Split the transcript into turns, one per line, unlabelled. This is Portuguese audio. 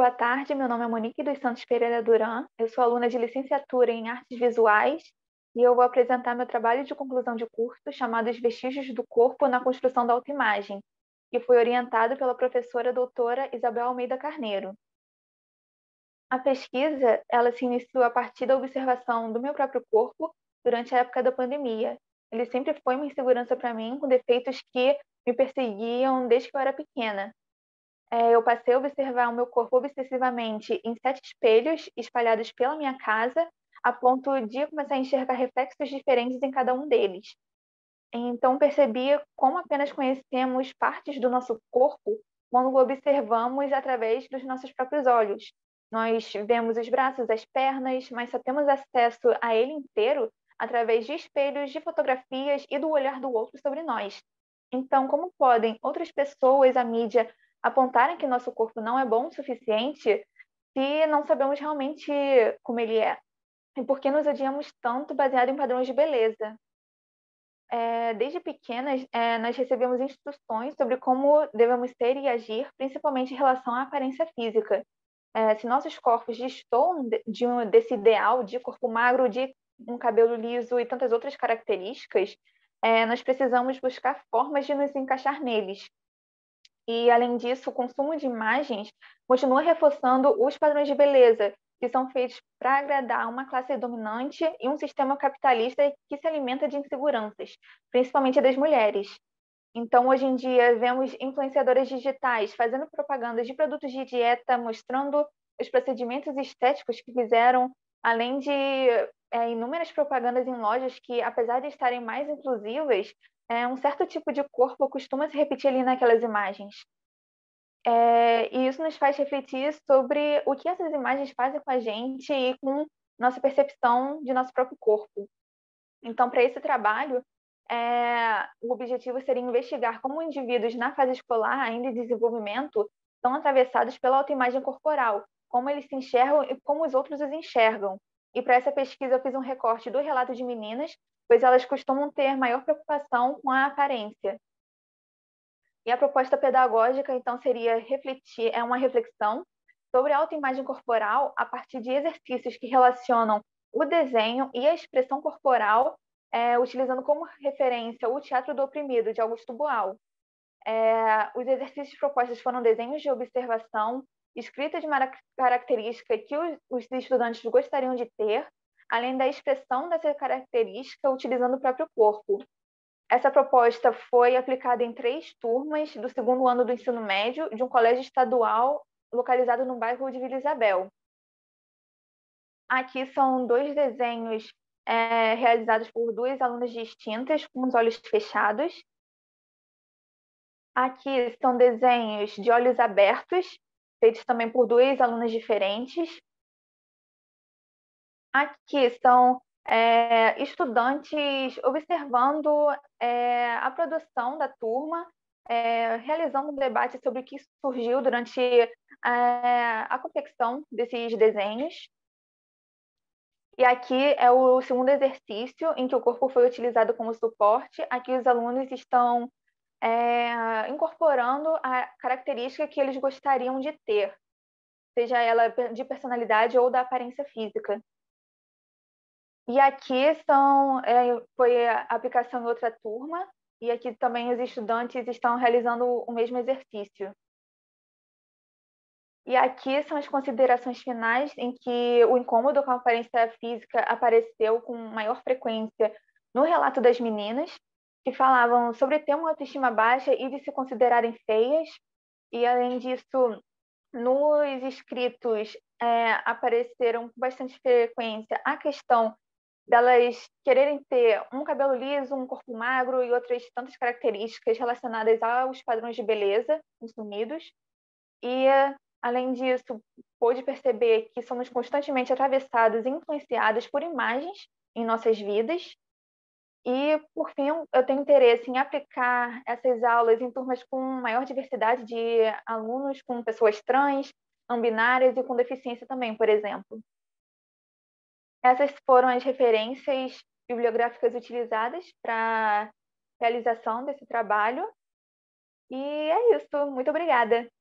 Boa tarde, meu nome é Monique dos Santos Pereira Duran, eu sou aluna de licenciatura em Artes Visuais e eu vou apresentar meu trabalho de conclusão de curso chamado Os Vestígios do Corpo na Construção da Autoimagem, que foi orientado pela professora doutora Isabel Almeida Carneiro. A pesquisa ela se iniciou a partir da observação do meu próprio corpo durante a época da pandemia. Ele sempre foi uma insegurança para mim, com defeitos que me perseguiam desde que eu era pequena é, eu passei a observar o meu corpo obsessivamente em sete espelhos espalhados pela minha casa, a ponto de começar a enxergar reflexos diferentes em cada um deles. Então percebia como apenas conhecemos partes do nosso corpo quando o observamos através dos nossos próprios olhos. Nós vemos os braços, as pernas, mas só temos acesso a ele inteiro através de espelhos, de fotografias e do olhar do outro sobre nós. Então, como podem outras pessoas, a mídia, apontarem que nosso corpo não é bom o suficiente se não sabemos realmente como ele é. E por que nos odiamos tanto baseado em padrões de beleza? É, desde pequenas, é, nós recebemos instruções sobre como devemos ser e agir, principalmente em relação à aparência física. É, se nossos corpos distoam de, de um, desse ideal de corpo magro, de um cabelo liso e tantas outras características, é, nós precisamos buscar formas de nos encaixar neles. E, além disso, o consumo de imagens continua reforçando os padrões de beleza, que são feitos para agradar uma classe dominante e um sistema capitalista que se alimenta de inseguranças, principalmente das mulheres. Então, hoje em dia, vemos influenciadoras digitais fazendo propaganda de produtos de dieta, mostrando os procedimentos estéticos que fizeram, além de é, inúmeras propagandas em lojas que, apesar de estarem mais inclusivas, é, um certo tipo de corpo costuma se repetir ali naquelas imagens. É, e isso nos faz refletir sobre o que essas imagens fazem com a gente e com nossa percepção de nosso próprio corpo. Então, para esse trabalho, é, o objetivo seria investigar como indivíduos na fase escolar, ainda em desenvolvimento, são atravessados pela autoimagem corporal, como eles se enxergam e como os outros os enxergam. E para essa pesquisa eu fiz um recorte do relato de meninas, pois elas costumam ter maior preocupação com a aparência. E a proposta pedagógica então seria refletir, é uma reflexão sobre a autoimagem corporal a partir de exercícios que relacionam o desenho e a expressão corporal, é, utilizando como referência o Teatro do Oprimido, de Augusto Boal. É, os exercícios propostos foram desenhos de observação, escrita de uma característica que os estudantes gostariam de ter, além da expressão dessa característica utilizando o próprio corpo. Essa proposta foi aplicada em três turmas do segundo ano do ensino médio de um colégio estadual localizado no bairro de Vila Isabel. Aqui são dois desenhos é, realizados por duas alunas distintas, com os olhos fechados. Aqui são desenhos de olhos abertos, feitos também por duas alunas diferentes. Aqui são é, estudantes observando é, a produção da turma, é, realizando um debate sobre o que surgiu durante é, a confecção desses desenhos. E aqui é o segundo exercício em que o corpo foi utilizado como suporte. Aqui os alunos estão é, incorporando a característica que eles gostariam de ter, seja ela de personalidade ou da aparência física. E aqui estão é, foi a aplicação em outra turma, e aqui também os estudantes estão realizando o mesmo exercício. E aqui são as considerações finais em que o incômodo com a aparência física apareceu com maior frequência no relato das meninas, que falavam sobre ter uma autoestima baixa e de se considerarem feias. E, além disso, nos escritos é, apareceram com bastante frequência a questão delas quererem ter um cabelo liso, um corpo magro e outras tantas características relacionadas aos padrões de beleza consumidos. E, além disso, pôde perceber que somos constantemente atravessadas, e influenciadas por imagens em nossas vidas, e, por fim, eu tenho interesse em aplicar essas aulas em turmas com maior diversidade de alunos, com pessoas trans, ambinárias e com deficiência também, por exemplo. Essas foram as referências bibliográficas utilizadas para realização desse trabalho. E é isso. Muito obrigada.